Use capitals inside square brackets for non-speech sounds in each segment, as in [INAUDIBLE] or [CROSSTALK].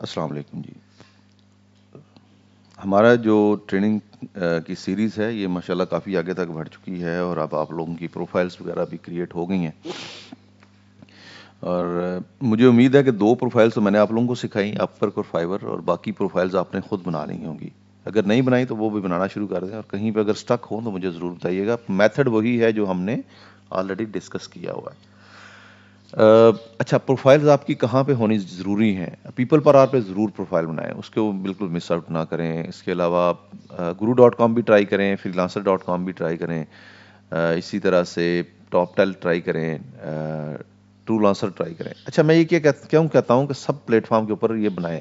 अस्सलाम वालेकुम जी हमारा जो ट्रेनिंग की सीरीज़ है ये माशाल्लाह काफ़ी आगे तक बढ़ चुकी है और अब आप लोगों की प्रोफाइल्स वगैरह भी क्रिएट हो गई हैं और मुझे उम्मीद है कि दो प्रोफाइल्स तो मैंने आप लोगों को सिखाई अपवर्क और फाइवर और बाकी प्रोफाइल्स आपने खुद बना ली होंगी अगर नहीं बनाई तो वो भी बनाना शुरू कर दें और कहीं पर अगर स्टक हो तो मुझे ज़रूर बताइएगा मैथड वही है जो हमने ऑलरेडी डिस्कस किया हुआ है अच्छा प्रोफाइल्स आपकी कहाँ पे होनी ज़रूरी हैं पीपल पर आर पे ज़रूर प्रोफाइल बनाएं उसको बिल्कुल मिस आउट ना करें इसके अलावा आप गुरु डॉट कॉम भी ट्राई करें लांसर डॉट कॉम भी ट्राई करें इसी तरह से टॉप टेल ट्राई करें ट्रू लांसर ट्राई करें अच्छा मैं ये क्या क्यों कहता हूँ कि सब प्लेटफॉर्म के ऊपर ये बनाएं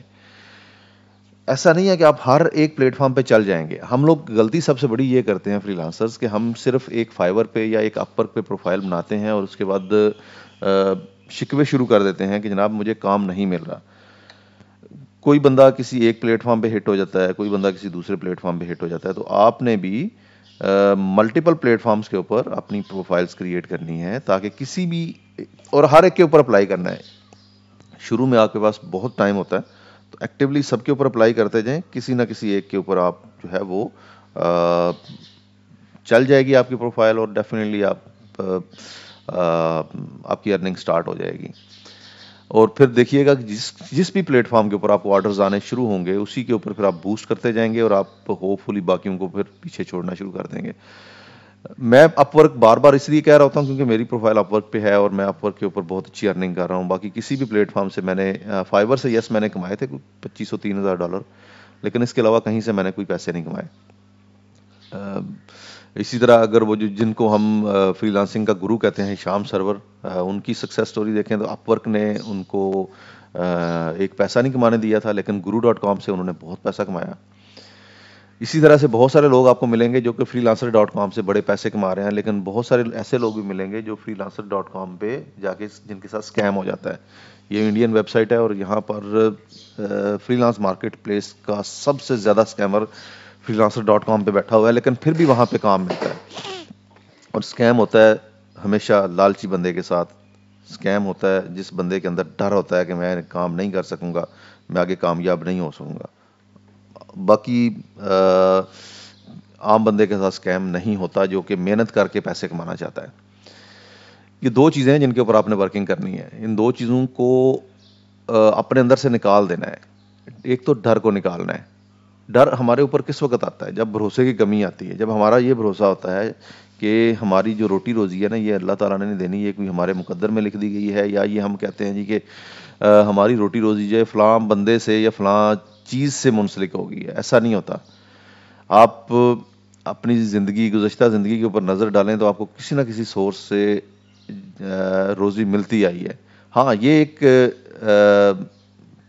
ऐसा नहीं है कि आप हर एक प्लेटफॉर्म पे चल जाएंगे हम लोग गलती सबसे बड़ी ये करते हैं फ्रीलांसर्स कि हम सिर्फ एक फाइवर पे या एक अपर पे प्रोफाइल बनाते हैं और उसके बाद शिकवे शुरू कर देते हैं कि जनाब मुझे काम नहीं मिल रहा कोई बंदा किसी एक प्लेटफॉर्म पे हिट हो जाता है कोई बंदा किसी दूसरे प्लेटफॉर्म पे हिट हो जाता है तो आपने भी मल्टीपल प्लेटफॉर्म्स के ऊपर अपनी प्रोफाइल्स क्रिएट करनी है ताकि किसी भी और हर एक के ऊपर अप्लाई करना है शुरू में आपके पास बहुत टाइम होता है तो एक्टिवली सबके ऊपर अप्लाई करते जाएं किसी ना किसी एक के ऊपर आप जो है वो आ, चल जाएगी आपकी प्रोफाइल और डेफिनेटली आप आ, आपकी अर्निंग स्टार्ट हो जाएगी और फिर देखिएगा कि जिस जिस भी प्लेटफॉर्म के ऊपर आपको ऑर्डर्स आने शुरू होंगे उसी के ऊपर फिर आप बूस्ट करते जाएंगे और आप होपफुली बाकियों को फिर पीछे छोड़ना शुरू कर देंगे मैं अपवर्क बार बार इसलिए कह रहा होता हूँ क्योंकि मेरी प्रोफाइल अपवर्क पे है और मैं अपवर्क के ऊपर बहुत अच्छी अर्निंग कर रहा हूँ बाकी किसी भी प्लेटफॉर्म से मैंने फाइबर से यस मैंने कमाए थे पच्चीस सौ तीन हज़ार डॉलर लेकिन इसके अलावा कहीं से मैंने कोई पैसे नहीं कमाए इसी तरह अगर वो जो जिनको हम फ्रीलांसिंग का गुरु कहते हैं शाम सरवर उनकी सक्सेस स्टोरी देखें तो अपवर्क ने उनको एक पैसा नहीं कमाने दिया था लेकिन गुरु डॉट कॉम से उन्होंने बहुत पैसा कमाया इसी तरह से बहुत सारे लोग आपको मिलेंगे जो कि फ्री लांसर डॉट कॉम से बड़े पैसे कमा रहे हैं लेकिन बहुत सारे ऐसे लोग भी मिलेंगे जो फ्री लांसर डॉट कॉम पर जाके जिनके साथ स्कैम हो जाता है ये इंडियन वेबसाइट है और यहाँ पर फ्री लांस मार्केट प्लेस का सबसे ज़्यादा स्कैमर फ्रीलांसर डॉट कॉम पर बैठा हुआ है लेकिन फिर भी वहाँ पर काम मिलता है और स्कैम होता है हमेशा लालची बंदे के साथ स्कैम होता है जिस बंदे के अंदर डर होता है कि मैं काम नहीं कर सकूँगा मैं आगे कामयाब नहीं हो सकूँगा बाकी आम बंदे के साथ स्कैम नहीं होता जो कि मेहनत करके पैसे कमाना चाहता है ये दो चीज़ें हैं जिनके ऊपर आपने वर्किंग करनी है इन दो चीज़ों को अपने अंदर से निकाल देना है एक तो डर को निकालना है डर हमारे ऊपर किस वक्त आता है जब भरोसे की कमी आती है जब हमारा ये भरोसा होता है कि हमारी जो रोटी रोज़ी है ना ये अल्लाह ताला ने देनी है कोई हमारे मुकद्दर में लिख दी गई है या ये हम कहते हैं जी कि हमारी रोटी रोज़ी जो है फ़लां बंदे से या फ़लाँ चीज़ से मुंसलिक होगी ऐसा नहीं होता आप अपनी ज़िंदगी गुज्त ज़िंदगी के ऊपर नज़र डालें तो आपको किसी ना किसी सोर्स से रोज़ी मिलती आई है हाँ ये एक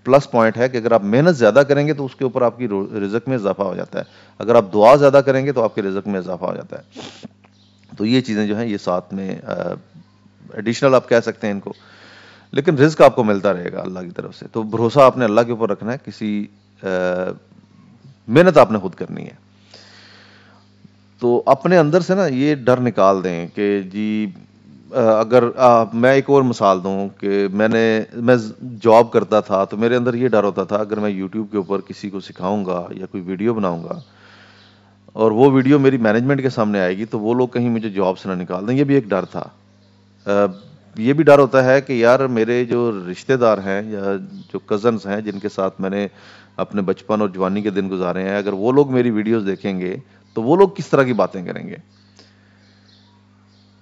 प्लस पॉइंट है कि अगर आप मेहनत ज़्यादा करेंगे तो उसके ऊपर आपकी रिजक में इजाफा हो जाता है अगर आप दुआ ज़्यादा करेंगे तो आपके रिजक में इजाफा हो जाता है तो ये चीज़ें जो है ये साथ में एडिशनल आप कह सकते हैं इनको लेकिन रिज्क आपको मिलता रहेगा अल्लाह की तरफ से तो भरोसा आपने अल्लाह के ऊपर रखना है किसी मेहनत आपने खुद करनी है तो अपने अंदर से ना ये डर निकाल दें कि जी अगर आ, मैं एक और मिसाल दूं कि मैंने मैं जॉब करता था तो मेरे अंदर ये डर होता था अगर मैं यूट्यूब के ऊपर किसी को सिखाऊंगा या कोई वीडियो बनाऊंगा और वो वीडियो मेरी मैनेजमेंट के सामने आएगी तो वो लोग कहीं मुझे जॉब से ना निकाल दें ये भी एक डर था आ, ये भी डर होता है कि यार मेरे जो रिश्तेदार हैं या जो कज़न्स हैं जिनके साथ मैंने अपने बचपन और जवानी के दिन गुजारे हैं अगर वो लोग मेरी वीडियोस देखेंगे तो वो लोग किस तरह की बातें करेंगे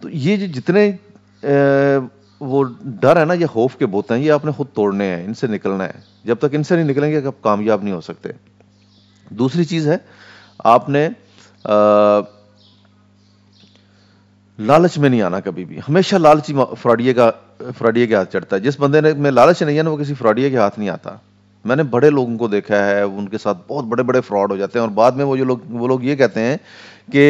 तो ये जो जितने ए, वो डर है ना ये खौफ के बोते हैं ये आपने खुद तोड़ने हैं इनसे निकलना है जब तक इनसे नहीं निकलेंगे आप कामयाब नहीं हो सकते दूसरी चीज़ है आपने आ, लालच में नहीं आना कभी भी हमेशा लालची फ्रॉडिये का फ्रॉडिये के हाथ चढ़ता है जिस बंदे ने मैं लालच नहीं है ना वो किसी फ्रॉडिये के हाथ नहीं आता मैंने बड़े लोगों को देखा है उनके साथ बहुत बड़े बड़े फ्रॉड हो जाते हैं और बाद में वो जो लोग वो लोग ये कहते हैं कि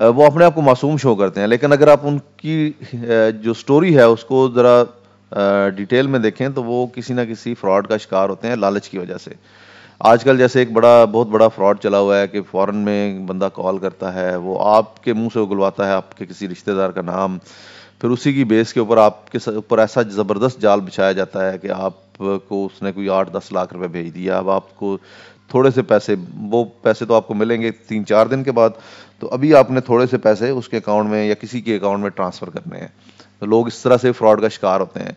वो अपने आप को मासूम शो करते हैं लेकिन अगर आप उनकी जो स्टोरी है उसको ज़रा डिटेल में देखें तो वो किसी ना किसी फ्रॉड का शिकार होते हैं लालच की वजह से आजकल जैसे एक बड़ा बहुत बड़ा फ्रॉड चला हुआ है कि फ़ौरन में बंदा कॉल करता है वो आपके मुंह से उगलवाता है आपके किसी रिश्तेदार का नाम फिर उसी की बेस के ऊपर आपके ऊपर ऐसा ज़बरदस्त जाल बिछाया जाता है कि आपको उसने कोई आठ दस लाख रुपए भेज दिया अब आपको थोड़े से पैसे वो पैसे तो आपको मिलेंगे तीन चार दिन के बाद तो अभी आपने थोड़े से पैसे उसके अकाउंट में या किसी के अकाउंट में ट्रांसफ़र करने हैं तो लोग इस तरह से फ्रॉड का शिकार होते हैं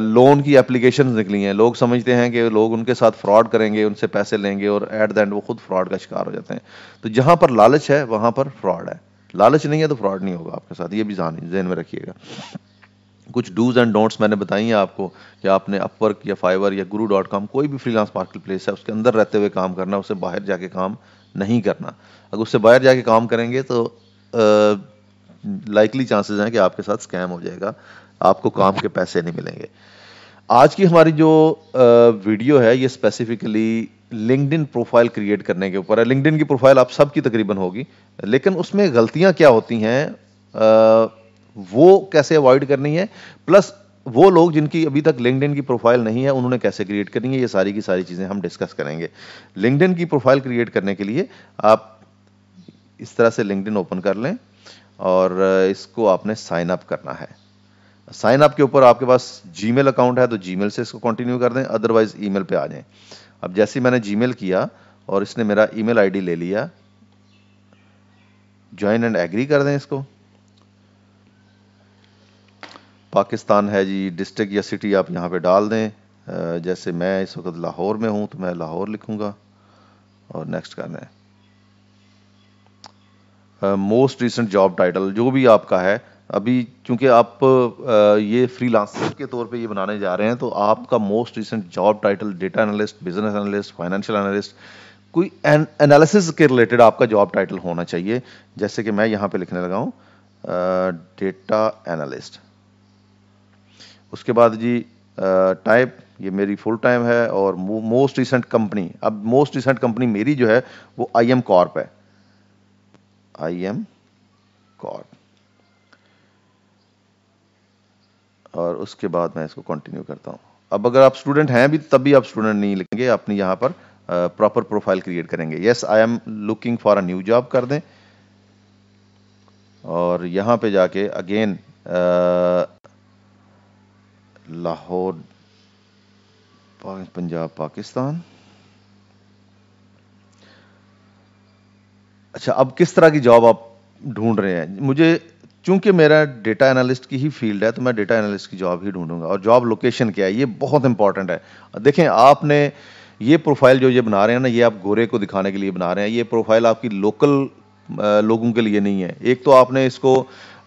लोन की एप्लीकेशन निकली हैं लोग समझते हैं कि लोग उनके साथ फ्रॉड करेंगे उनसे पैसे लेंगे और एट द एंड वो खुद फ्रॉड का शिकार हो जाते हैं तो जहाँ पर लालच है वहाँ पर फ्रॉड है लालच नहीं है तो फ्रॉड नहीं होगा आपके साथ ये भी जहन में रखिएगा कुछ डूज एंड डोंट्स मैंने बताई हैं आपको कि आपने अपवर्क या फाइवर या गुरु डॉट कॉम कोई भी फ्रीलांस मार्केट प्लेस है उसके अंदर रहते हुए काम करना उससे बाहर जाके काम नहीं करना अगर उससे बाहर जाके काम करेंगे तो लाइकली चांसेस हैं कि आपके साथ स्कैम हो जाएगा आपको काम के पैसे नहीं मिलेंगे आज की हमारी जो वीडियो है ये स्पेसिफिकली लिंकड प्रोफाइल क्रिएट करने के ऊपर है लिंकड की प्रोफाइल आप सबकी तकरीबन होगी लेकिन उसमें गलतियां क्या होती हैं वो कैसे अवॉइड करनी है प्लस वो लोग जिनकी अभी तक लिंकड की प्रोफाइल नहीं है उन्होंने कैसे क्रिएट करनी है ये सारी की सारी चीज़ें हम डिस्कस करेंगे लिंकड की प्रोफाइल क्रिएट करने के लिए आप इस तरह से लिंकड ओपन कर लें और इसको आपने साइन अप करना है साइन अप के ऊपर आपके पास जी अकाउंट है तो जी से इसको कंटिन्यू कर दें अदरवाइज ई मेल आ जाएं अब जैसे मैंने जी किया और इसने मेरा ई मेल ले लिया ज्वाइन एंड एग्री कर दें इसको पाकिस्तान है जी डिस्ट्रिक्ट या सिटी आप यहाँ पे डाल दें जैसे मैं इस वक्त लाहौर में हूँ तो मैं लाहौर लिखूँगा और नेक्स्ट करना है मोस्ट रिसेंट जॉब टाइटल जो भी आपका है अभी चूँकि आप ये फ्रीलांसर के तौर पे ये बनाने जा रहे हैं तो आपका most recent job title data analyst business analyst financial analyst कोई एनालिसिस के रिलेटेड आपका जॉब टाइटल होना चाहिए जैसे कि मैं यहाँ पे लिखने लगा हूँ डेटा एनालिस्ट उसके बाद जी टाइप ये मेरी फुल टाइम है और मोस्ट रिसेंट कंपनी अब मोस्ट रिसेंट कंपनी मेरी जो है वो आई एम कॉर्प है आई एम कॉर्प और उसके बाद मैं इसको कंटिन्यू करता हूँ अब अगर आप स्टूडेंट हैं भी तब भी आप स्टूडेंट नहीं लिखेंगे अपनी यहाँ पर प्रॉपर प्रोफाइल क्रिएट करेंगे yes I am looking for a new job कर दें और यहाँ पे जाके अगेन लाहौर पंजाब पाकिस्तान अच्छा अब किस तरह की जॉब आप ढूंढ रहे हैं मुझे चूंकि मेरा डेटा एनालिस्ट की ही फील्ड है तो मैं डेटा एनालिस्ट की जॉब ही ढूंढूंगा और जॉब लोकेशन क्या है ये बहुत इंपॉर्टेंट है देखें आपने ये प्रोफाइल जो ये बना रहे हैं ना ये आप गोरे को दिखाने के लिए बना रहे हैं ये प्रोफाइल आपकी लोकल लोगों के लिए नहीं है एक तो आपने इसको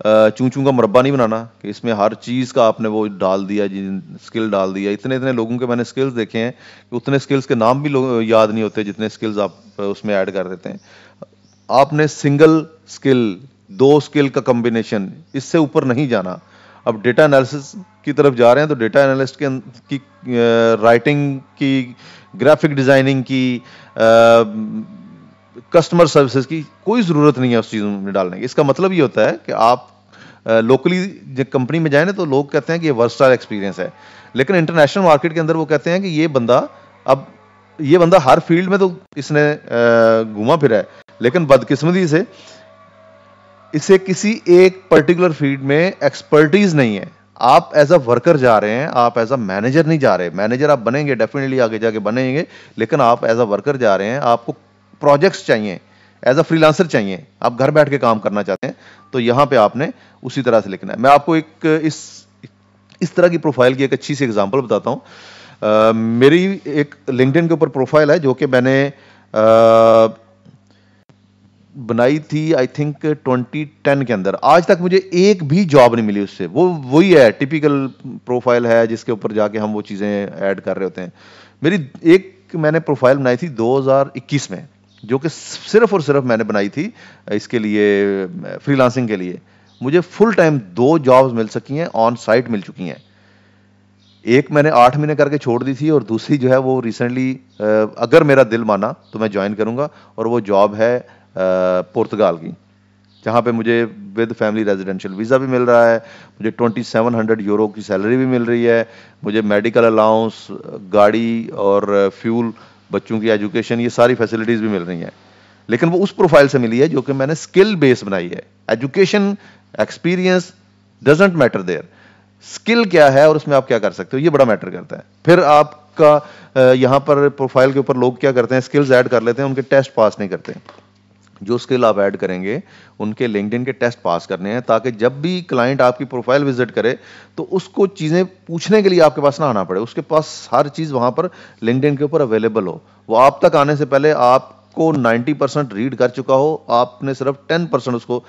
चूं चूं का मुरबा नहीं बनाना कि इसमें हर चीज़ का आपने वो डाल दिया जिन स्किल डाल दिया इतने इतने लोगों के मैंने स्किल्स देखे हैं कि उतने स्किल्स के नाम भी याद नहीं होते जितने स्किल्स आप उसमें ऐड कर देते हैं आपने सिंगल स्किल दो स्किल का कम्बिनेशन इससे ऊपर नहीं जाना अब डेटा एनालिसिस की तरफ जा रहे हैं तो डेटा एनालिस्ट के अं, की राइटिंग की ग्राफिक डिज़ाइनिंग की कस्टमर सर्विसेज की कोई ज़रूरत नहीं है उस चीज़ में डालने की इसका मतलब ये होता है कि आप लोकली जब कंपनी में जाए ना तो लोग कहते हैं कि ये वर्क स्टार एक्सपीरियंस है लेकिन इंटरनेशनल मार्केट के अंदर वो कहते हैं कि ये बंदा अब ये बंदा हर फील्ड में तो इसने घुमा फिरा है लेकिन बदकिस्मती से इसे किसी एक पर्टिकुलर फील्ड में एक्सपर्टीज नहीं है आप एज अ वर्कर जा रहे हैं आप एज अ मैनेजर नहीं जा रहे मैनेजर आप बनेंगे डेफिनेटली आगे जाके बनेंगे लेकिन आप एज अ वर्कर जा रहे हैं आपको प्रोजेक्ट्स चाहिए एज अ फ्रीलांसर चाहिए आप घर बैठ के काम करना चाहते हैं तो यहाँ पे आपने उसी तरह से लिखना है मैं आपको एक इस इस तरह की प्रोफाइल की एक अच्छी सी एग्जांपल बताता हूँ मेरी एक लिंकडिन के ऊपर प्रोफाइल है जो कि मैंने बनाई थी आई थिंक 2010 के अंदर आज तक मुझे एक भी जॉब नहीं मिली उससे वो वही है टिपिकल प्रोफाइल है जिसके ऊपर जाके हम वो चीज़ें ऐड कर रहे होते हैं मेरी एक मैंने प्रोफाइल बनाई थी 2021 में जो कि सिर्फ और सिर्फ मैंने बनाई थी इसके लिए फ्रीलांसिंग के लिए मुझे फुल टाइम दो जॉब्स मिल सकी हैं ऑन साइट मिल चुकी हैं एक मैंने आठ महीने करके छोड़ दी थी और दूसरी जो है वो रिसेंटली अगर मेरा दिल माना तो मैं ज्वाइन करूँगा और वो जॉब है पुर्तगाल की जहाँ पे मुझे विद फैमिली रेजिडेंशियल वीज़ा भी मिल रहा है मुझे 2700 यूरो की सैलरी भी मिल रही है मुझे मेडिकल अलाउंस गाड़ी और फ्यूल बच्चों की एजुकेशन ये सारी फैसिलिटीज़ भी मिल रही हैं लेकिन वो उस प्रोफाइल से मिली है जो कि मैंने स्किल बेस बनाई है education experience doesn't matter their skill क्या है और उसमें आप क्या कर सकते हो ये बड़ा मैटर करता है फिर आपका यहां पर प्रोफाइल के ऊपर लोग क्या करते हैं स्किल्स ऐड कर लेते हैं उनके टेस्ट पास नहीं करते हैं जो स्किल आप ऐड करेंगे उनके लिंकड के टेस्ट पास करने हैं ताकि जब भी क्लाइंट आपकी प्रोफाइल विजिट करे तो उसको चीज़ें पूछने के लिए आपके पास ना आना पड़े उसके पास हर चीज़ वहाँ पर लिंकड के ऊपर अवेलेबल हो वो आप तक आने से पहले आपको 90 परसेंट रीड कर चुका हो आपने सिर्फ 10 परसेंट उसको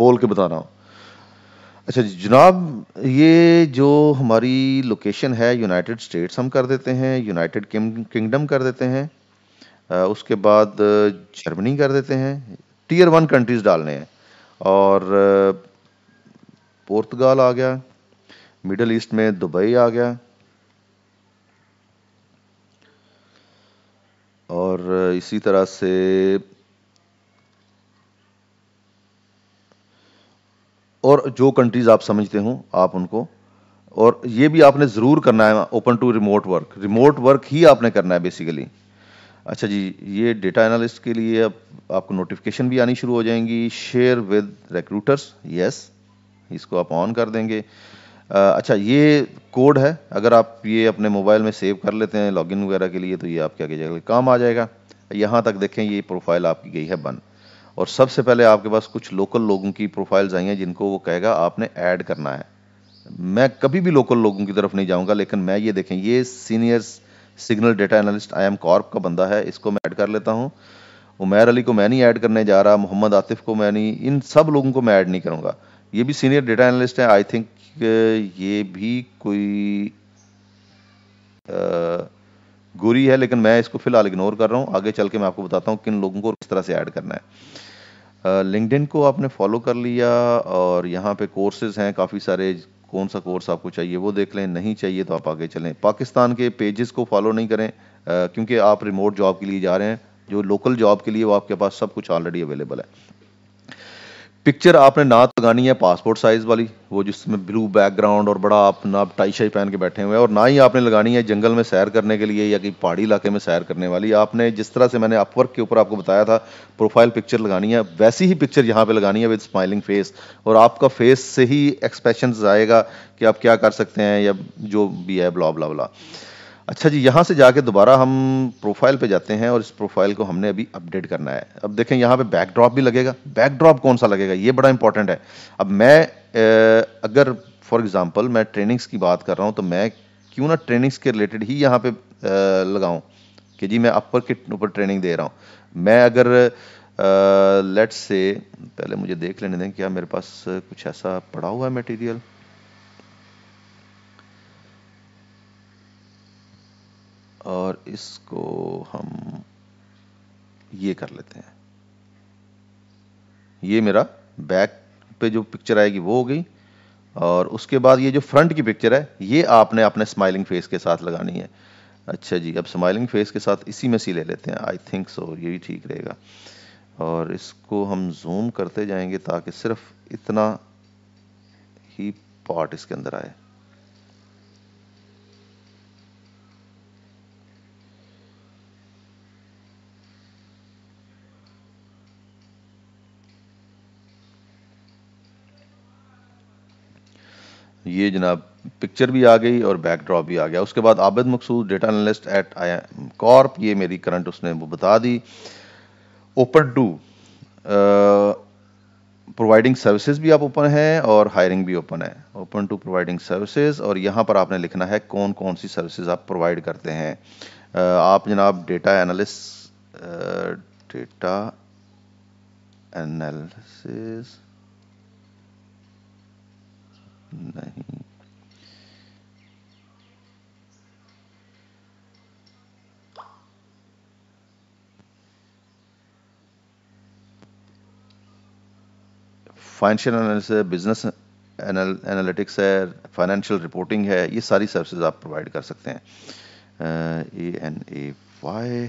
बोल के बताना हो अच्छा जनाब ये जो हमारी लोकेशन है यूनाइटेड स्टेट्स हम कर देते हैं यूनाइटेड किंगडम कर देते हैं उसके बाद जर्मनी कर देते हैं टीयर वन कंट्रीज़ डालने हैं और पोर्तगाल आ गया मिडल ईस्ट में दुबई आ गया और इसी तरह से और जो कंट्रीज़ आप समझते हो आप उनको और ये भी आपने ज़रूर करना है open to remote work remote work ही आपने करना है बेसिकली अच्छा जी ये डेटा एनालिस्ट के लिए अब आपको नोटिफिकेशन भी आनी शुरू हो जाएंगी शेयर विद रिक्रूटर्स यस इसको आप ऑन कर देंगे अच्छा ये कोड है अगर आप ये अपने मोबाइल में सेव कर लेते हैं लॉगिन वगैरह के लिए तो ये आपके आगे जाकर काम आ जाएगा यहाँ तक देखें ये प्रोफाइल आपकी गई है बंद और सबसे पहले आपके पास कुछ लोकल लोगों की प्रोफाइल्स आई हैं जिनको वो कहेगा आपने ऐड करना है मैं कभी भी लोकल लोगों की तरफ नहीं जाऊंगा लेकिन मैं ये देखें ये seniors signal data analyst I M Corp का बंदा है इसको मैं ऐड कर लेता हूँ उमैर अली को मैं नहीं ऐड करने जा रहा मोहम्मद आतिफ को मैं नहीं इन सब लोगों को मैं ऐड नहीं करूँगा ये भी सीनियर डेटा एनालिस्ट है आई थिंक ये भी कोई गोरी है लेकिन मैं इसको फिलहाल इग्नोर कर रहा हूँ आगे चल के मैं आपको बताता हूँ किन लोगों को किस तरह से ऐड करना है लिंकड को आपने फॉलो कर लिया और यहाँ पे कोर्सेज हैं काफ़ी सारे कौन सा कोर्स आपको चाहिए वो देख लें नहीं चाहिए तो आप आगे चलें पाकिस्तान के पेजेस को फॉलो नहीं करें क्योंकि आप रिमोट जॉब के लिए जा रहे हैं जो लोकल जॉब के लिए वो आपके पास सब कुछ ऑलरेडी अवेलेबल है पिक्चर आपने ना तो लगानी है पासपोर्ट साइज़ वाली वो जिसमें ब्लू बैकग्राउंड और बड़ा आप ना टाई शाई पहन के बैठे हुए हैं और ना ही आपने लगानी है जंगल में सैर करने के लिए या कि पहाड़ी इलाके में सैर करने वाली आपने जिस तरह से मैंने अपवर्क के ऊपर आपको बताया था प्रोफाइल पिक्चर लगानी है वैसी ही पिक्चर यहाँ पर लगानी है विद स्माइलिंग फेस और आपका फेस से ही एक्सप्रेशन आएगा कि आप क्या कर सकते हैं या जो भी है ब्ला ब्ला ब्ला अच्छा जी यहाँ से जाके दोबारा हम प्रोफाइल पे जाते हैं और इस प्रोफाइल को हमने अभी अपडेट करना है अब देखें यहाँ पे बैकड्रॉप भी लगेगा बैकड्रॉप कौन सा लगेगा ये बड़ा इंपॉर्टेंट है अब मैं ए, अगर फॉर एग्जांपल मैं ट्रेनिंग्स की बात कर रहा हूँ तो मैं क्यों ना ट्रेनिंग्स के रिलेटेड ही यहाँ पर लगाऊँ कि जी मैं अपर के ऊपर ट्रेनिंग दे रहा हूँ मैं अगर लेट्स से पहले मुझे देख लेने दें क्या मेरे पास कुछ ऐसा पड़ा हुआ है मटीरियल और इसको हम ये कर लेते हैं ये मेरा बैक पे जो पिक्चर आएगी वो हो गई और उसके बाद ये जो फ्रंट की पिक्चर है ये आपने अपने स्माइलिंग फेस के साथ लगानी है अच्छा जी अब स्माइलिंग फेस के साथ इसी में सी ले लेते हैं आई थिंक सो ये भी ठीक रहेगा और इसको हम जूम करते जाएंगे ताकि सिर्फ इतना ही पार्ट इसके अंदर आए ये जनाब पिक्चर भी आ गई और बैकड्रॉप भी आ गया उसके बाद Abid Maqsood data analyst at I Corp ये मेरी करंट उसने वो बता दी ओपन टू प्रोवाइडिंग सर्विसेज भी आप ओपन हैं और हायरिंग भी ओपन है ओपन टू प्रोवाइडिंग सर्विसेज और यहाँ पर आपने लिखना है कौन कौन सी सर्विसेज आप प्रोवाइड करते हैं uh, आप जनाब डेटा एनालिस्ट डेटा एनालिसिस नहीं फाइनेंशियल एनालिसिस है बिजनेस एनालिटिक्स है फाइनेंशियल रिपोर्टिंग है ये सारी सर्विसेज आप प्रोवाइड कर सकते हैं A N A Y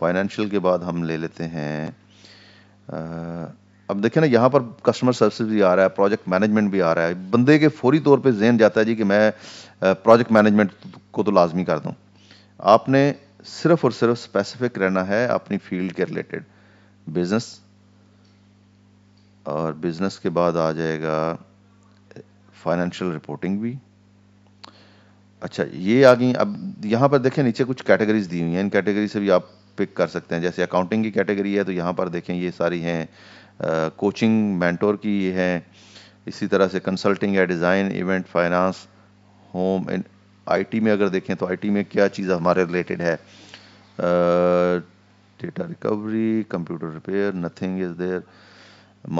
financial के बाद हम ले लेते हैं uh, अब देखें ना यहाँ पर कस्टमर सर्विस भी आ रहा है प्रोजेक्ट मैनेजमेंट भी आ रहा है बंदे के फौरी तौर पे जहन जाता है जी कि मैं प्रोजेक्ट मैनेजमेंट को तो लाजमी कर दूँ आपने सिर्फ और सिर्फ स्पेसिफिक रहना है अपनी फील्ड के रिलेटेड बिजनेस और बिजनेस के बाद आ जाएगा फाइनेंशियल रिपोर्टिंग भी अच्छा ये आ गई अब यहाँ पर देखें नीचे कुछ कैटेगरीज दी हुई हैं इन कैटेगरी से भी आप पिक कर सकते हैं जैसे अकाउंटिंग की कैटेगरी है तो यहाँ पर देखें ये सारी हैं कोचिंग मैंटोर की है इसी तरह से कंसल्टिंग या design event finance home and IT में अगर देखें तो आईटी में क्या चीज़ हमारे रिलेटेड है data recovery computer repair nothing is there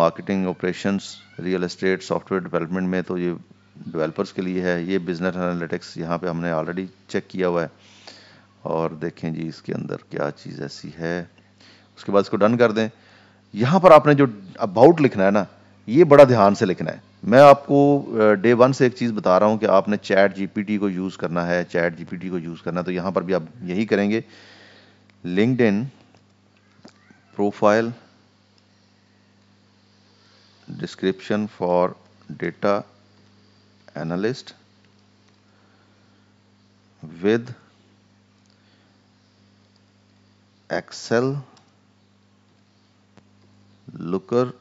marketing operations real estate software development में तो ये डेवलपर्स के लिए है ये बिजनेस एनालिटिक्स यहाँ पे हमने ऑलरेडी चेक किया हुआ है और देखें जी इसके अंदर क्या चीज़ ऐसी है उसके बाद इसको डन कर दें यहां पर आपने जो अबाउट लिखना है ना ये बड़ा ध्यान से लिखना है मैं आपको डे वन से एक चीज़ बता रहा हूं कि आपने चैट जीपीटी को यूज़ करना है चैट जीपीटी को यूज़ करना है तो यहां पर भी आप यही करेंगे linked profile description for data analyst with Excel Looker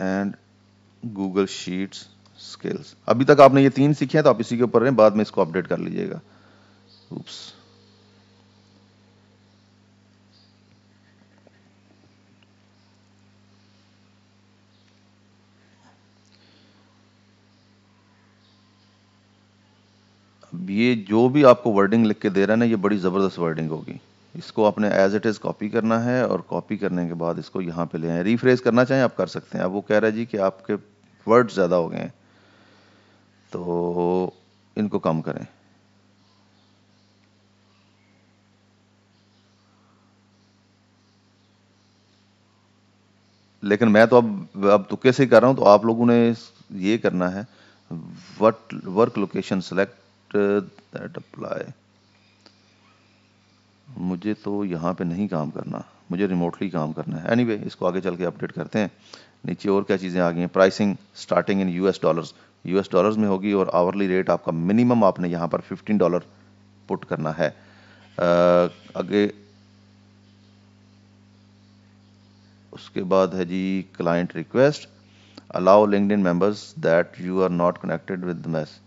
and Google Sheets skills अभी तक आपने ये तीन सीखे हैं तो आप इसी के ऊपर रहें बाद में इसको अपडेट कर लीजिएगा उप्स ये जो भी आपको वर्डिंग लिख के दे रहा है ना ये बड़ी ज़बरदस्त वर्डिंग होगी इसको आपने एज इट इज़ कॉपी करना है और कॉपी करने के बाद इसको यहाँ पे ले आए रीफ्रेज करना चाहें आप कर सकते हैं अब वो कह रहा है जी कि आपके वर्ड ज़्यादा हो गए हैं तो इनको कम करें लेकिन मैं तो अब अब तुक्के तो से ही कर रहा हूँ तो आप लोगों ने ये करना है what work location select that apply मुझे तो यहाँ पे नहीं काम करना मुझे रिमोटली काम करना है एनीवे anyway, इसको आगे चल के अपडेट करते हैं नीचे और क्या चीज़ें आ गई हैं pricing starting in US dollars US dollars में होगी और आवरली रेट आपका मिनिमम आपने यहाँ पर 15 डॉलर पुट करना है आगे उसके बाद है जी client request allow LinkedIn members that you are not connected with मैस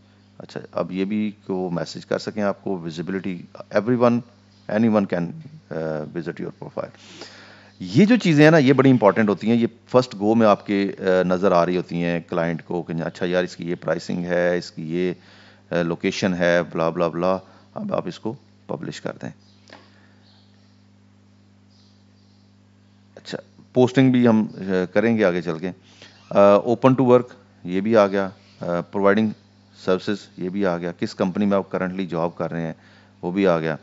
अच्छा अब ये भी को मैसेज कर सकें आपको visibility everyone anyone can visit your profile ये जो चीज़ें हैं ना ये बड़ी इंपॉर्टेंट होती हैं ये फर्स्ट गो में आपके uh, नज़र आ रही होती हैं क्लाइंट को कि अच्छा यार इसकी ये प्राइसिंग है इसकी ये लोकेशन uh, है ब्ला ब्ला ब्ला अब आप इसको पब्लिश कर दें अच्छा पोस्टिंग भी हम uh, करेंगे आगे चल के ओपन टू वर्क ये भी आ गया प्रोवाइडिंग सर्विसेज ये भी आ गया किस कंपनी में आप करंटली जॉब कर रहे हैं वो भी आ गया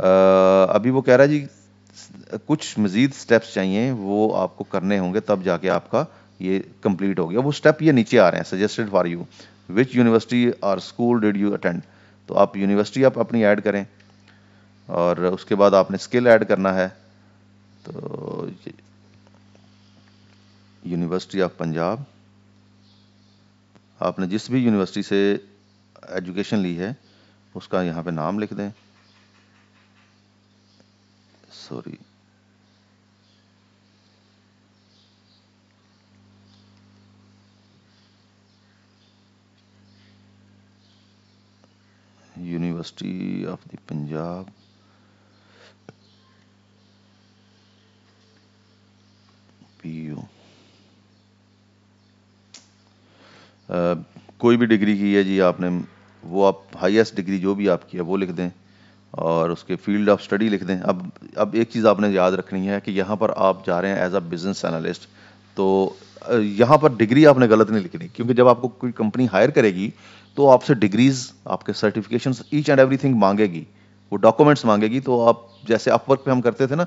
अभी वो कह रहा है जी कुछ मज़ीद स्टेप्स चाहिए वो आपको करने होंगे तब जाके आपका ये कंप्लीट हो गया वो स्टेप ये नीचे आ रहे हैं suggested for you which university और स्कूल डिड यू अटेंड तो आप यूनिवर्सिटी आप अपनी ऐड करें और उसके बाद आपने स्किल ऐड करना है तो यूनिवर्सिटी ऑफ पंजाब आपने जिस भी यूनिवर्सिटी से एजुकेशन ली है उसका यहाँ पे नाम लिख दें sorry University of the Punjab PU Uh, कोई भी डिग्री की है जी आपने वो आप हाईएस्ट डिग्री जो भी आपकी है वो लिख दें और उसके फील्ड ऑफ स्टडी लिख दें अब अब एक चीज़ आपने याद रखनी है कि यहाँ पर आप जा रहे हैं एज तो, अ बिज़नेस एनालिस्ट तो यहाँ पर डिग्री आपने गलत नहीं लिखनी क्योंकि जब आपको कोई कंपनी हायर करेगी तो आपसे डिग्रीज आपके सर्टिफिकेशन ईच एंड एवरीथिंग मांगेगी वो डॉक्यूमेंट्स मांगेगी तो आप जैसे अपवर्क पे हम करते थे ना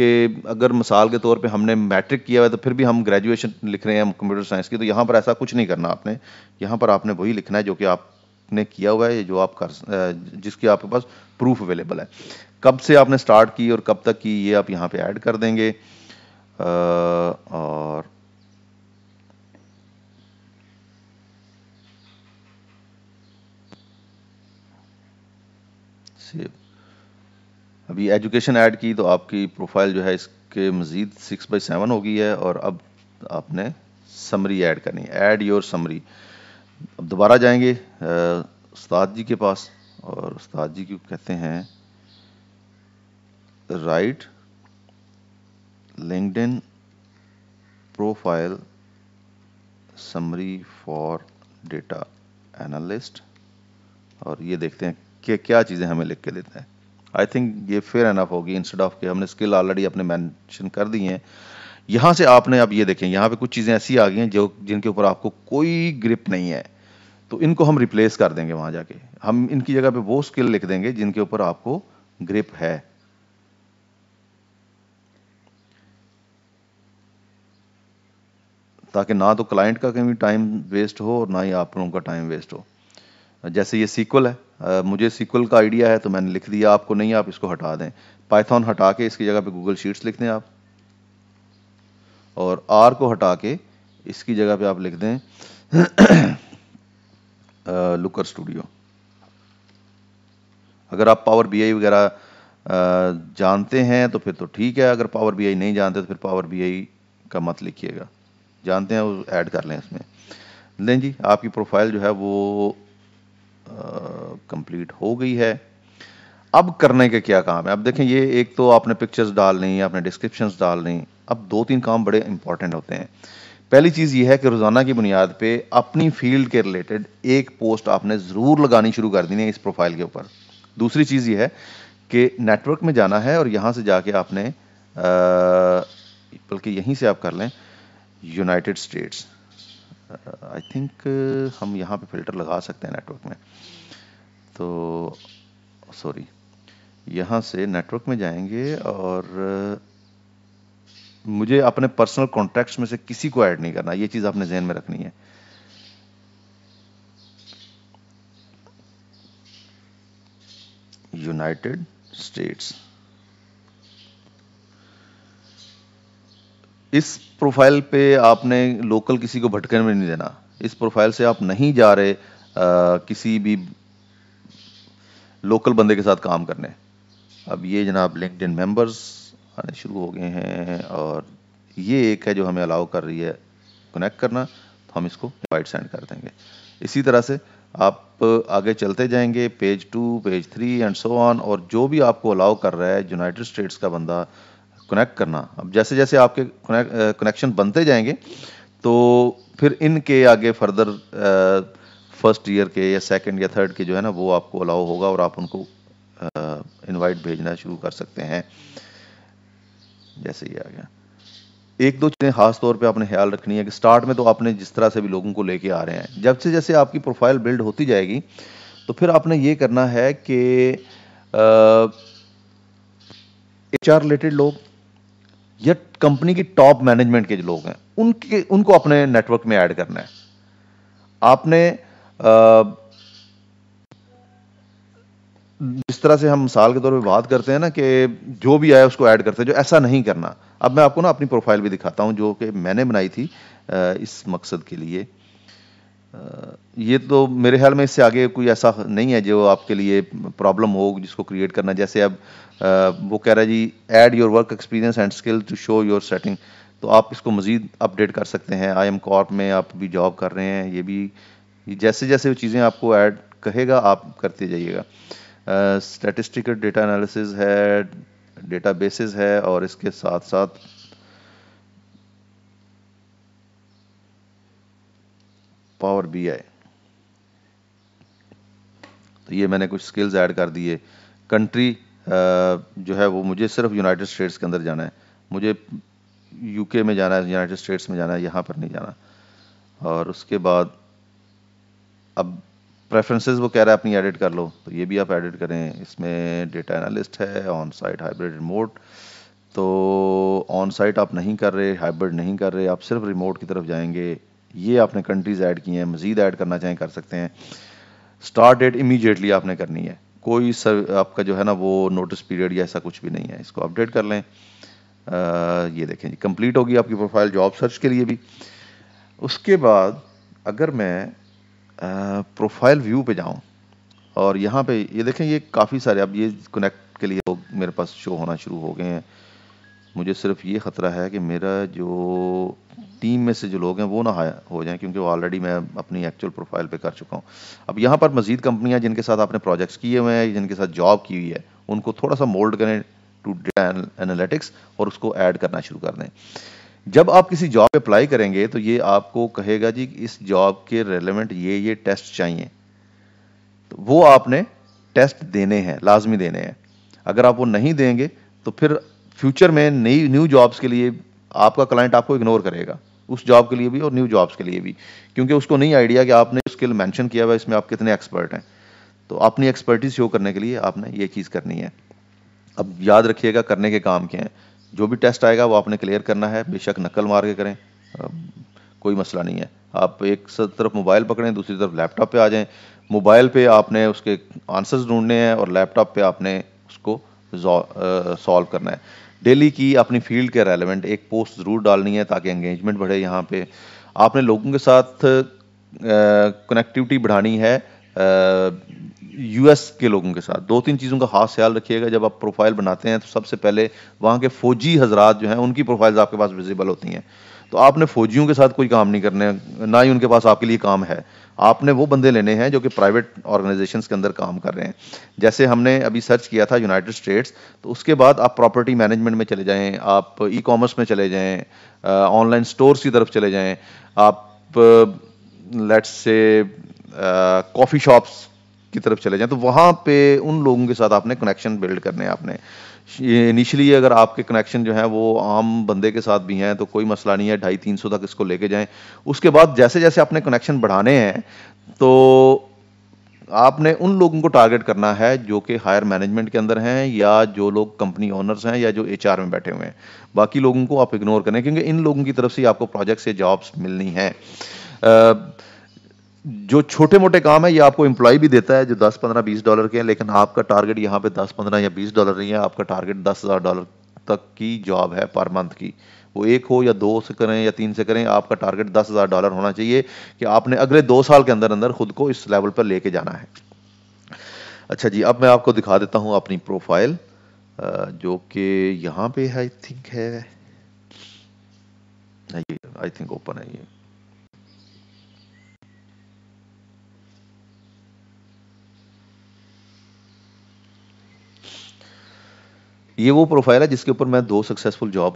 कि अगर मिसाल के तौर पे हमने मैट्रिक किया हुआ है तो फिर भी हम ग्रेजुएशन लिख रहे हैं कंप्यूटर साइंस की तो यहाँ पर ऐसा कुछ नहीं करना आपने यहाँ पर आपने वही लिखना है जो कि आप ने किया हुआ है जो आप कर जिसकी आपके पास प्रूफ अवेलेबल है कब से आपने स्टार्ट की और कब तक की ये आप यहाँ पे ऐड कर देंगे और अभी एजुकेशन ऐड की तो आपकी प्रोफाइल जो है इसके मज़ीद सिक्स बाई सेवन हो गई है और अब आपने समरी ऐड करनी है ऐड योर समरी अब दोबारा जाएंगे उस्ताद जी के पास और उस्ताद जी क्यों कहते हैं right linked profile summary for data analyst और ये देखते हैं कि क्या चीज़ें हमें लिख के देते हैं आई थिंक ये फेयर एनफ होगी इंस्टेड ऑफ कि हमने स्किल ऑलरेडी अपने मेंशन कर दी हैं यहां से आपने अब ये देखें यहां पे कुछ चीज़ें ऐसी आ गई हैं जो जिनके ऊपर आपको कोई ग्रिप नहीं है तो इनको हम रिप्लेस कर देंगे वहां जाके हम इनकी जगह पे वो स्किल लिख देंगे जिनके ऊपर आपको ग्रिप है ताकि ना तो क्लाइंट का कहीं टाइम वेस्ट हो और ना ही आप लोगों का टाइम वेस्ट हो जैसे ये सीक्वल है आ, मुझे सीक्वल का आइडिया है तो मैंने लिख दिया आपको नहीं आप इसको हटा दें पाइथन हटा के इसकी जगह पे गूगल शीट्स लिख दें आप और आर को हटा के इसकी जगह पे आप लिख दें लुकर [CLEARS THROAT] स्टूडियो अगर आप पावर आई वगैरह जानते हैं तो फिर तो ठीक है अगर पावर आई नहीं जानते तो फिर पावर आई का मत लिखिएगा जानते हैं वो ऐड कर लें इसमें लें जी आपकी प्रोफाइल जो है वो कंप्लीट हो गई है अब करने के क्या काम है अब देखें ये एक तो आपने पिक्चर्स डाल ली आपने डिस्क्रिप्शन डाल ली अब दो तीन काम बड़े इंपॉर्टेंट होते हैं पहली चीज़ ये है कि रोज़ाना की बुनियाद पे अपनी फील्ड के रिलेटेड एक पोस्ट आपने ज़रूर लगानी शुरू कर दी है इस प्रोफाइल के ऊपर दूसरी चीज़ ये है कि नेटवर्क में जाना है और यहाँ से जाके आपने बल्कि यहीं से आप कर लें यूनाइटेड स्टेट्स आई थिंक हम यहाँ पे फिल्टर लगा सकते हैं नेटवर्क में तो सॉरी यहाँ से नेटवर्क में जाएंगे और मुझे अपने पर्सनल कॉन्टैक्ट्स में से किसी को ऐड नहीं करना ये चीज़ आपने जहन में रखनी है यूनाइटेड स्टेट्स इस प्रोफाइल पे आपने लोकल किसी को भटकने में नहीं देना इस प्रोफाइल से आप नहीं जा रहे आ, किसी भी लोकल बंदे के साथ काम करने अब ये जनाब लिंकड इन मेम्बर्स आने शुरू हो गए हैं और ये एक है जो हमें अलाउ कर रही है कनेक्ट करना तो हम इसको वाइट सेंड कर देंगे इसी तरह से आप आगे चलते जाएंगे page two page three and so on और जो भी आपको अलाउ कर रहा है यूनाइटेड स्टेट्स का बंदा कनेक्ट करना अब जैसे जैसे आपके कनेक्शन बनते जाएंगे तो फिर इनके आगे फर्दर फर्स्ट ईयर के या सेकंड या थर्ड के जो है ना वो आपको अलाउ होगा और आप उनको इनवाइट भेजना शुरू कर सकते हैं जैसे ये आ गया एक दो चीज़ें खास तौर पे आपने ख्याल रखनी है कि स्टार्ट में तो आपने जिस तरह से भी लोगों को लेके आ रहे हैं जब से जैसे आपकी प्रोफाइल बिल्ड होती जाएगी तो फिर आपने ये करना है कि एच आर रिलेटेड लोग या कंपनी की टॉप मैनेजमेंट के जो लोग हैं उनके उनको अपने नेटवर्क में ऐड करना है आपने आ, जिस तरह से हम मिसाल के तौर पे बात करते हैं ना कि जो भी आया उसको ऐड करते हैं जो ऐसा नहीं करना अब मैं आपको ना अपनी प्रोफाइल भी दिखाता हूँ जो कि मैंने बनाई थी इस मकसद के लिए ये तो मेरे ख्याल में इससे आगे कोई ऐसा नहीं है जो आपके लिए प्रॉब्लम हो जिसको क्रिएट करना जैसे अब वो कह रहा है जी add your work experience and skill to show your setting तो आप इसको मज़ीद अपडेट कर सकते हैं आई एम कॉर्प में आप भी जॉब कर रहे हैं ये भी जैसे जैसे वो चीज़ें आपको ऐड कहेगा आप करते जाइएगा स्टैटिस्टिकल डेटा एनालिसिस है डेटा बेसिस है और इसके साथ साथ पावर बी आई तो ये मैंने कुछ स्किल्स ऐड कर दिए कंट्री जो है वो मुझे सिर्फ यूनाइटेड स्टेट्स के अंदर जाना है मुझे यूके में जाना है यूनाइटेड स्टेट्स में जाना है यहाँ पर नहीं जाना और उसके बाद अब प्रेफरेंसेस वो कह रहा है अपनी एडिट कर लो तो ये भी आप एडिट करें इसमें डेटा एनालिस्ट है ऑन साइट हाइब्रिड रिमोट तो ऑन साइट आप नहीं कर रहे हाइब्रिड नहीं कर रहे आप सिर्फ रिमोट की तरफ जाएंगे ये आपने कंट्रीज ऐड की हैं मज़ीद ऐड करना चाहें कर सकते हैं स्टार्ट डेट इमीडिएटली आपने करनी है कोई सर आपका जो है ना वो नोटिस पीरियड या ऐसा कुछ भी नहीं है इसको अपडेट कर लें आ, ये देखें जी कंप्लीट होगी आपकी प्रोफाइल जॉब सर्च के लिए भी उसके बाद अगर मैं प्रोफाइल व्यू पे जाऊँ और यहाँ पे ये देखें ये काफ़ी सारे अब ये कनेक्ट के लिए लोग मेरे पास शो होना शुरू हो गए हैं मुझे सिर्फ ये ख़तरा है कि मेरा जो टीम में से जो लोग हैं वो ना हो जाएं क्योंकि वो ऑलरेडी मैं अपनी एक्चुअल प्रोफाइल पे कर चुका हूँ अब यहाँ पर मजीद कंपनियाँ जिनके साथ आपने प्रोजेक्ट्स किए हुए हैं जिनके साथ जॉब की हुई है उनको थोड़ा सा मोल्ड करें टू डेटा एनालिटिक्स और उसको ऐड करना शुरू कर दें जब आप किसी जॉब अप्लाई करेंगे तो ये आपको कहेगा जी इस जॉब के रेलिवेंट ये ये टेस्ट चाहिए तो वो आपने टेस्ट देने हैं लाजमी देने हैं अगर आप वो नहीं देंगे तो फिर फ्यूचर में नई न्यू जॉब्स के लिए आपका क्लाइंट आपको इग्नोर करेगा उस जॉब के लिए भी और न्यू जॉब्स के लिए भी क्योंकि उसको नहीं आइडिया कि आपने स्किल मेंशन किया हुआ इसमें आप कितने एक्सपर्ट हैं तो अपनी एक्सपर्टीज शो करने के लिए आपने ये चीज़ करनी है अब याद रखिएगा करने के काम के हैं जो भी टेस्ट आएगा वो आपने क्लियर करना है बेशक नकल मार के करें कोई मसला नहीं है आप एक तरफ मोबाइल पकड़ें दूसरी तरफ लैपटॉप पे आ जाएं मोबाइल पे आपने उसके आंसर्स ढूंढने हैं और लैपटॉप पे आपने उसको सॉल्व करना है डेली की अपनी फील्ड के रेलिवेंट एक पोस्ट ज़रूर डालनी है ताकि एंगेजमेंट बढ़े यहाँ पे आपने लोगों के साथ कनेक्टिविटी बढ़ानी है आ, यूएस के लोगों के साथ दो तीन चीज़ों का खास ख्याल रखिएगा जब आप प्रोफाइल बनाते हैं तो सबसे पहले वहाँ के फौजी हजरात जो हैं उनकी प्रोफाइल्स आपके पास विजिबल होती हैं तो आपने फौजियों के साथ कोई काम नहीं करने ना ही उनके पास आपके लिए काम है आपने वो बंदे लेने हैं जो कि प्राइवेट ऑर्गेनाइजेशंस के अंदर काम कर रहे हैं जैसे हमने अभी सर्च किया था यूनाइटेड स्टेट्स तो उसके बाद आप प्रॉपर्टी मैनेजमेंट में चले जाएं आप ई कॉमर्स में चले जाएं ऑनलाइन स्टोर्स की तरफ चले जाएं आप लेट्स से कॉफ़ी शॉप्स की तरफ चले जाएं तो वहाँ पे उन लोगों के साथ आपने कनेक्शन बिल्ड करने हैं आपने इनिशियली अगर आपके कनेक्शन जो है वो आम बंदे के साथ भी हैं तो कोई मसला नहीं है ढाई तीन सौ तक इसको लेके जाएं उसके बाद जैसे जैसे आपने कनेक्शन बढ़ाने हैं तो आपने उन लोगों को टारगेट करना है जो कि हायर मैनेजमेंट के अंदर हैं या जो लोग कंपनी ओनर्स हैं या जो एचआर में बैठे हुए हैं बाकी लोगों को आप इग्नोर करें क्योंकि इन लोगों की तरफ से आपको प्रोजेक्ट से जॉब्स मिलनी है जो छोटे मोटे काम है ये आपको एम्प्लॉय भी देता है जो 10 15 20 डॉलर के हैं लेकिन आपका टारगेट यहाँ पे 10 15 या 20 डॉलर नहीं है आपका टारगेट 10,000 डॉलर तक की जॉब है पर मंथ की वो एक हो या दो से करें या तीन से करें आपका टारगेट दस हज़ार डॉलर होना चाहिए कि आपने अगले दो साल के अंदर अंदर खुद को इस लेवल पर लेके जाना है अच्छा जी अब मैं आपको दिखा देता हूँ अपनी प्रोफाइल जो कि यहाँ पे आई थिंक है आई थिंक ओपन है ये ये वो प्रोफाइल है जिसके ऊपर मैं दो सक्सेसफुल जॉब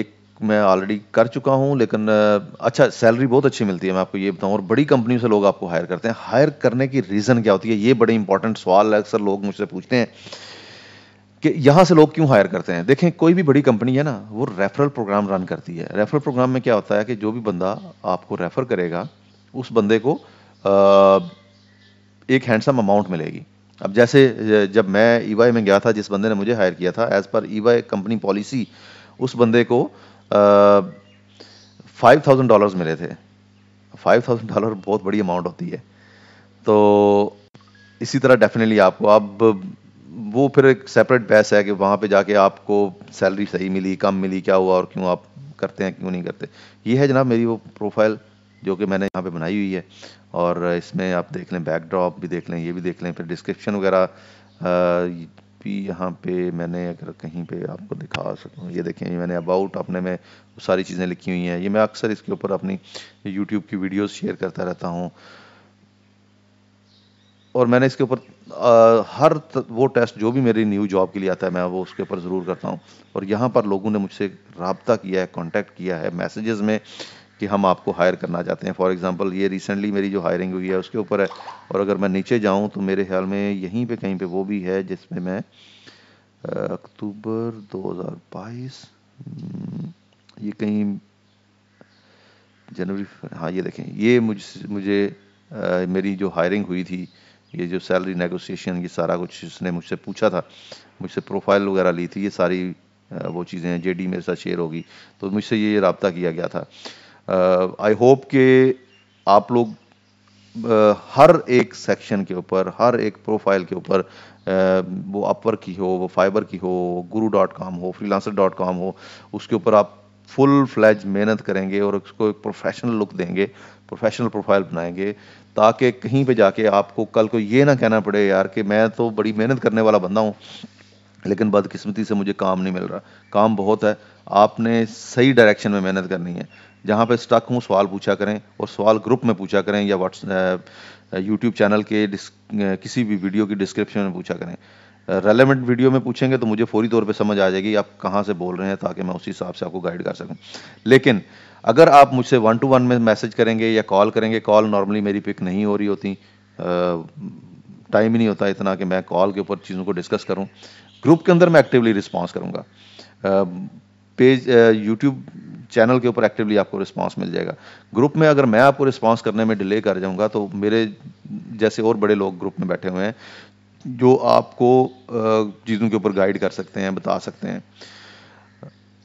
एक मैं ऑलरेडी कर चुका हूँ लेकिन अच्छा सैलरी बहुत अच्छी मिलती है मैं आपको ये बताऊँ और बड़ी कंपनी से लोग आपको हायर करते हैं हायर करने की रीज़न क्या होती है ये बड़े इंपॉर्टेंट सवाल है अक्सर लोग मुझसे पूछते हैं कि यहाँ से लोग क्यों हायर करते हैं देखें कोई भी बड़ी कंपनी है ना वो रेफरल प्रोग्राम रन करती है रेफरल प्रोग्राम में क्या होता है कि जो भी बंदा आपको रेफर करेगा उस बंदे को आ, एक हैंडसम अमाउंट मिलेगी अब जैसे जब मैं ई e में गया था जिस बंदे ने मुझे हायर किया था एज़ पर ई कंपनी पॉलिसी उस बंदे को फाइव थाउजेंड डॉलर मिले थे फाइव थाउजेंड डॉलर बहुत बड़ी अमाउंट होती है तो इसी तरह डेफिनेटली आपको अब वो फिर एक सेपरेट बहस है कि वहाँ पे जाके आपको सैलरी सही मिली कम मिली क्या हुआ और क्यों आप करते हैं क्यों नहीं करते ये है जनाब मेरी वो प्रोफाइल जो कि मैंने यहाँ पे बनाई हुई है और इसमें आप देख लें बैकड्रॉप भी देख लें ये भी देख लें फिर डिस्क्रिप्शन वगैरह भी यहाँ पे मैंने अगर कहीं पे आपको दिखा सकूँ ये देखें ये मैंने अबाउट अपने में सारी चीज़ें लिखी हुई हैं ये मैं अक्सर इसके ऊपर अपनी यूट्यूब की वीडियोज़ शेयर करता रहता हूँ और मैंने इसके ऊपर हर वो टेस्ट जो भी मेरी न्यू जॉब के लिए आता है मैं वो उसके ऊपर ज़रूर करता हूँ और यहाँ पर लोगों ने मुझसे रबता किया है कॉन्टेक्ट किया है मैसेजेस में कि हम आपको हायर करना चाहते हैं फॉर एग्ज़ाम्पल ये रिसेंटली मेरी जो हायरिंग हुई है उसके ऊपर है और अगर मैं नीचे जाऊँ तो मेरे ख्याल में यहीं पे कहीं पे वो भी है जिसमें मैं अक्टूबर 2022 हम्म, ये कहीं जनवरी हाँ ये देखें ये मुझ मुझे आ, मेरी जो हायरिंग हुई थी ये जो सैलरी नेगोशिएशन ये सारा कुछ इसने मुझसे पूछा था मुझसे प्रोफाइल वगैरह ली थी ये सारी वो चीज़ें हैं जेडी मेरे साथ शेयर होगी तो मुझसे ये रबता किया गया था आई uh, होप कि आप लोग uh, हर एक सेक्शन के ऊपर हर एक प्रोफाइल के ऊपर uh, वो अपवर की हो वो फाइबर की हो गुरु डॉट कॉम हो फ्रीलांसर डॉट कॉम हो उसके ऊपर आप फुल फ्लैज मेहनत करेंगे और उसको एक प्रोफेशनल लुक देंगे प्रोफेशनल प्रोफाइल बनाएंगे ताकि कहीं पे जाके आपको कल को ये ना कहना पड़े यार कि मैं तो बड़ी मेहनत करने वाला बंदा हूँ लेकिन बदकिस्मती से मुझे काम नहीं मिल रहा काम बहुत है आपने सही डायरेक्शन में मेहनत करनी है जहाँ पर स्टक हूँ सवाल पूछा करें और सवाल ग्रुप में पूछा करें या व्हाट्स यूट्यूब चैनल के uh, किसी भी वीडियो की डिस्क्रिप्शन में पूछा करें रेलेवेंट uh, वीडियो में पूछेंगे तो मुझे फौरी तौर पे समझ आ जाएगी आप कहाँ से बोल रहे हैं ताकि मैं उसी हिसाब से आपको गाइड कर सकूँ लेकिन अगर आप मुझसे वन टू वन में मैसेज करेंगे या कॉल करेंगे कॉल नॉर्मली मेरी पिक नहीं हो रही होती टाइम uh, ही नहीं होता इतना कि मैं कॉल के ऊपर चीज़ों को डिस्कस करूँ ग्रुप के अंदर मैं एक्टिवली रिस्पॉन्स करूँगा पेज यूट्यूब चैनल के ऊपर एक्टिवली आपको रिस्पांस मिल जाएगा ग्रुप में अगर मैं आपको रिस्पांस करने में डिले कर जाऊंगा तो मेरे जैसे और बड़े लोग ग्रुप में बैठे हुए हैं जो आपको चीज़ों के ऊपर गाइड कर सकते हैं बता सकते हैं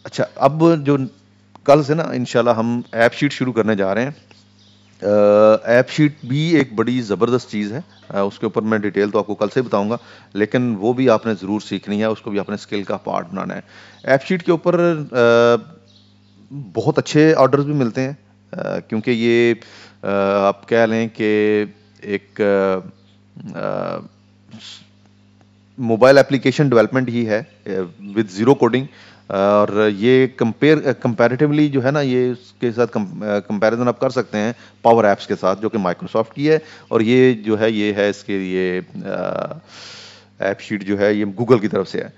अच्छा अब जो कल से ना इनशाला हम ऐप शीट शुरू करने जा रहे हैं ऐप शीट भी एक बड़ी ज़बरदस्त चीज़ है उसके ऊपर मैं डिटेल तो आपको कल से बताऊंगा लेकिन वो भी आपने ज़रूर सीखनी है उसको भी अपने स्किल का पार्ट बनाना है ऐप शीट के ऊपर बहुत अच्छे ऑर्डर्स भी मिलते हैं क्योंकि ये आप कह लें कि एक मोबाइल एप्लीकेशन डेवलपमेंट ही है विद ज़ीरो कोडिंग और ये कंपेयर कंपैरेटिवली जो है ना ये उसके साथ कंपैरिजन आप कर सकते हैं पावर ऐप्स के साथ जो कि माइक्रोसॉफ्ट की है और ये जो है ये है इसके लिए ऐप शीट जो है ये गूगल की तरफ से है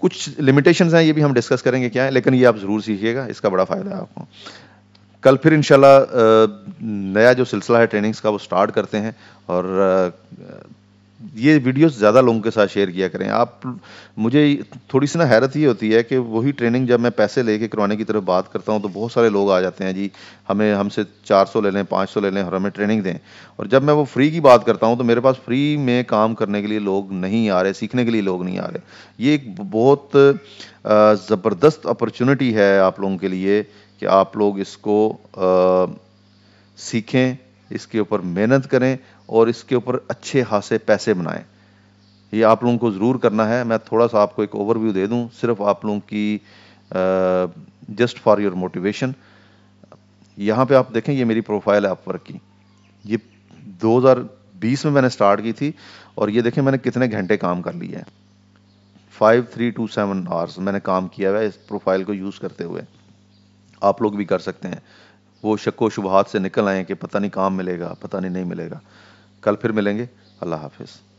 कुछ लिमिटेशन हैं ये भी हम डिस्कस करेंगे क्या है लेकिन ये आप ज़रूर सीखिएगा इसका बड़ा फ़ायदा है आपको कल फिर इनशाला नया जो सिलसिला है ट्रेनिंग्स का वो स्टार्ट करते हैं और ये वीडियोस ज़्यादा लोगों के साथ शेयर किया करें आप मुझे थोड़ी सी ना हैरत ये होती है कि वही ट्रेनिंग जब मैं पैसे लेके करवाने की तरफ बात करता हूँ तो बहुत सारे लोग आ जाते हैं जी हमें हमसे 400 ले लें 500 ले लें और हमें ट्रेनिंग दें और जब मैं वो फ्री की बात करता हूँ तो मेरे पास फ्री में काम करने के लिए लोग नहीं आ रहे सीखने के लिए लोग नहीं आ रहे ये एक बहुत ज़बरदस्त अपॉर्चुनिटी है आप लोगों के लिए कि आप लोग इसको सीखें इसके ऊपर मेहनत करें और इसके ऊपर अच्छे खासे पैसे बनाएं ये आप लोगों को ज़रूर करना है मैं थोड़ा सा आपको एक ओवरव्यू दे दूं सिर्फ आप लोगों की जस्ट फॉर योर मोटिवेशन यहाँ पे आप देखें ये मेरी प्रोफाइल है अपवर्क की ये 2020 में मैंने स्टार्ट की थी और ये देखें मैंने कितने घंटे काम कर लिए हैं five three two seven hours मैंने काम किया हुआ है इस प्रोफाइल को यूज़ करते हुए आप लोग भी कर सकते हैं वो व शुबहत से निकल आएँ कि पता नहीं काम मिलेगा पता नहीं नहीं मिलेगा कल फिर मिलेंगे अल्लाह हाफिज़